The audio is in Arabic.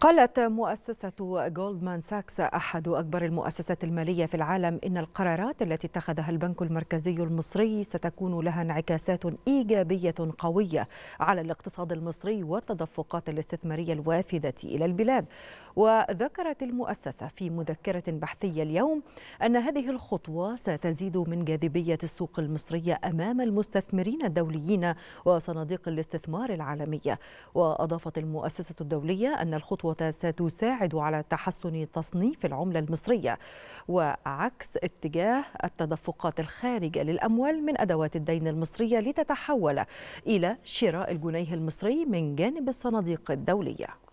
قالت مؤسسة جولدمان ساكس أحد أكبر المؤسسات المالية في العالم إن القرارات التي اتخذها البنك المركزي المصري ستكون لها انعكاسات إيجابية قوية على الاقتصاد المصري والتدفقات الاستثمارية الوافدة إلى البلاد وذكرت المؤسسة في مذكرة بحثية اليوم أن هذه الخطوة ستزيد من جاذبية السوق المصرية أمام المستثمرين الدوليين وصناديق الاستثمار العالمية وأضافت المؤسسة الدولية أن الخطوة ستساعد على تحسن تصنيف العملة المصرية وعكس اتجاه التدفقات الخارجة للأموال من أدوات الدين المصرية لتتحول إلى شراء الجنيه المصري من جانب الصناديق الدولية